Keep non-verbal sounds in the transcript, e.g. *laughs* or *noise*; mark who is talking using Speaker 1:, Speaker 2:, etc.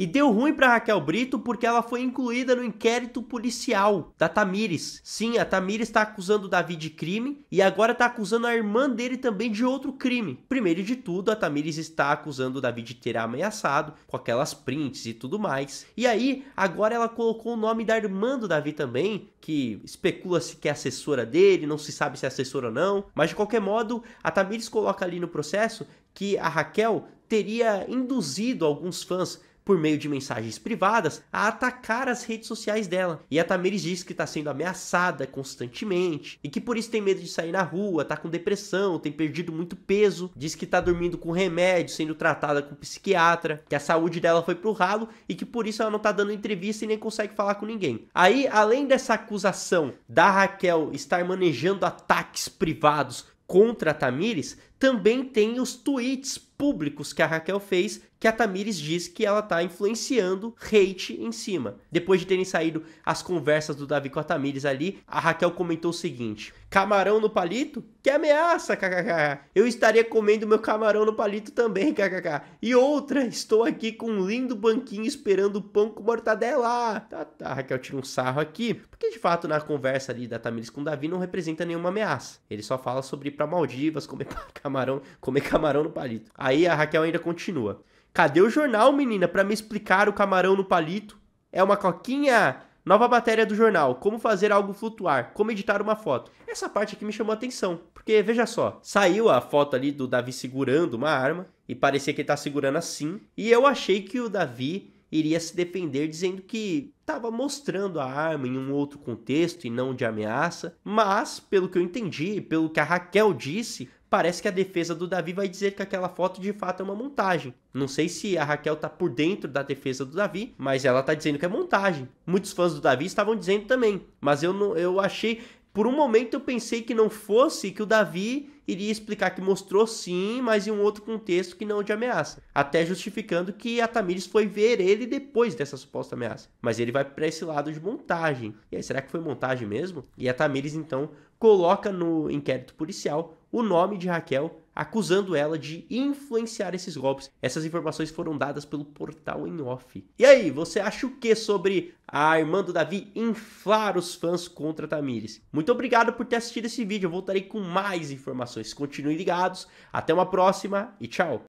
Speaker 1: E deu ruim para Raquel Brito porque ela foi incluída no inquérito policial da Tamires. Sim, a Tamires está acusando o Davi de crime e agora está acusando a irmã dele também de outro crime. Primeiro de tudo, a Tamires está acusando o Davi de ter ameaçado com aquelas prints e tudo mais. E aí, agora ela colocou o nome da irmã do Davi também, que especula-se que é assessora dele, não se sabe se é assessora ou não. Mas de qualquer modo, a Tamires coloca ali no processo que a Raquel teria induzido alguns fãs por meio de mensagens privadas, a atacar as redes sociais dela. E a Tamires diz que está sendo ameaçada constantemente e que por isso tem medo de sair na rua, está com depressão, tem perdido muito peso, diz que está dormindo com remédio, sendo tratada com psiquiatra, que a saúde dela foi pro ralo e que por isso ela não está dando entrevista e nem consegue falar com ninguém. Aí, além dessa acusação da Raquel estar manejando ataques privados contra a Tamires, também tem os tweets públicos que a Raquel fez, que a Tamires diz que ela tá influenciando hate em cima. Depois de terem saído as conversas do Davi com a Tamires ali, a Raquel comentou o seguinte: Camarão no palito? Que ameaça, kkk. Eu estaria comendo meu camarão no palito também, kkk. E outra, estou aqui com um lindo banquinho esperando o pão com mortadela. Tá, tá, a Raquel tira um sarro aqui, porque de fato na conversa ali da Tamires com o Davi não representa nenhuma ameaça. Ele só fala sobre ir pra Maldivas, comer *laughs* camarão camarão, comer *laughs* camarão no palito. Aí a Raquel ainda continua. Cadê o jornal, menina, para me explicar o camarão no palito? É uma coquinha? Nova matéria do jornal, como fazer algo flutuar, como editar uma foto. Essa parte aqui me chamou a atenção, porque veja só, saiu a foto ali do Davi segurando uma arma, e parecia que ele tá segurando assim, e eu achei que o Davi iria se defender dizendo que estava mostrando a arma em um outro contexto e não de ameaça, mas, pelo que eu entendi, pelo que a Raquel disse, parece que a defesa do Davi vai dizer que aquela foto de fato é uma montagem. Não sei se a Raquel tá por dentro da defesa do Davi, mas ela tá dizendo que é montagem. Muitos fãs do Davi estavam dizendo também, mas eu não, eu achei por um momento eu pensei que não fosse que o Davi iria explicar que mostrou sim, mas em um outro contexto que não de ameaça. Até justificando que a Tamires foi ver ele depois dessa suposta ameaça. Mas ele vai para esse lado de montagem. E aí, será que foi montagem mesmo? E a Tamires então coloca no inquérito policial o nome de Raquel, acusando ela de influenciar esses golpes. Essas informações foram dadas pelo portal em off. E aí, você acha o que sobre a irmã do Davi inflar os fãs contra Tamires? Muito obrigado por ter assistido esse vídeo. Eu voltarei com mais informações. Continuem ligados. Até uma próxima e tchau.